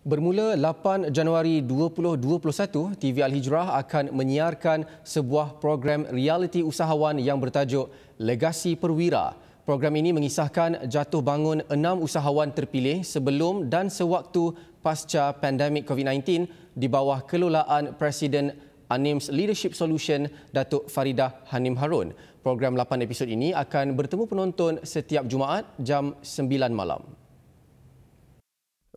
Bermula 8 Januari 2021, TV Al Hijrah akan menyiarkan sebuah program realiti usahawan yang bertajuk Legasi Perwira. Program ini mengisahkan jatuh bangun enam usahawan terpilih sebelum dan sewaktu pasca pandemik COVID-19 di bawah kelolaan Presiden Anim's Leadership Solution Datuk Faridah Hanim Harun. Program 8 episod ini akan bertemu penonton setiap Jumaat jam 9 malam.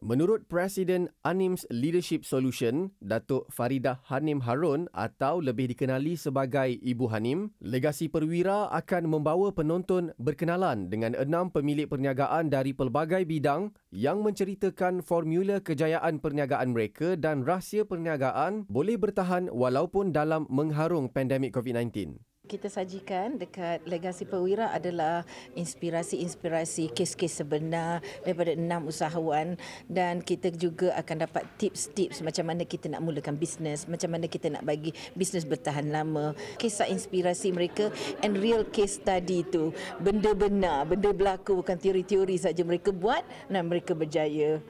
Menurut Presiden Anims Leadership Solution, Datuk Faridah Hanim Harun atau lebih dikenali sebagai Ibu Hanim, legasi perwira akan membawa penonton berkenalan dengan enam pemilik perniagaan dari pelbagai bidang yang menceritakan formula kejayaan perniagaan mereka dan rahsia perniagaan boleh bertahan walaupun dalam mengharung pandemik COVID-19 kita sajikan dekat Legasi Perwira adalah inspirasi-inspirasi kes-kes sebenar daripada enam usahawan dan kita juga akan dapat tips-tips macam mana kita nak mulakan bisnes, macam mana kita nak bagi bisnes bertahan lama, kisah inspirasi mereka and real case study itu, benda benar, benda berlaku bukan teori-teori saja mereka buat dan mereka berjaya.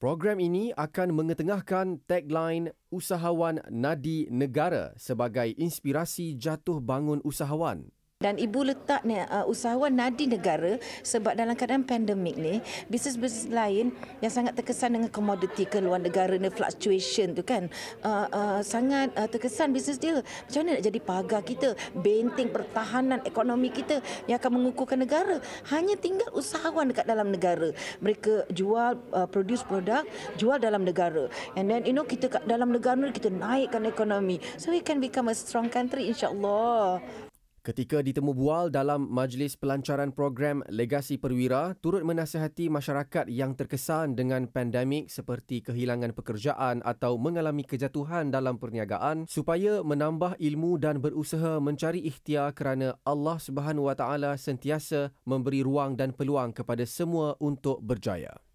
Program ini akan mengetengahkan tagline usahawan nadi negara sebagai inspirasi jatuh bangun usahawan dan ibu letaknya uh, usahawan nadi negara sebab dalam keadaan pandemik ni, bisnes-bisnes lain yang sangat terkesan dengan komoditi ke luar negara ni, fluctuation tu kan, uh, uh, sangat uh, terkesan bisnes dia. Macam mana nak jadi pagar kita, benteng pertahanan ekonomi kita yang akan mengukuhkan negara. Hanya tinggal usahawan dekat dalam negara. Mereka jual, uh, produce produk, jual dalam negara. And then you know, kita dalam negara ni kita naikkan ekonomi. So we can become a strong country insyaAllah. Ketika ditemu bual dalam majlis pelancaran program Legasi Perwira, turut menasihati masyarakat yang terkesan dengan pandemik seperti kehilangan pekerjaan atau mengalami kejatuhan dalam perniagaan supaya menambah ilmu dan berusaha mencari ikhtiar kerana Allah Subhanahu Wa Taala sentiasa memberi ruang dan peluang kepada semua untuk berjaya.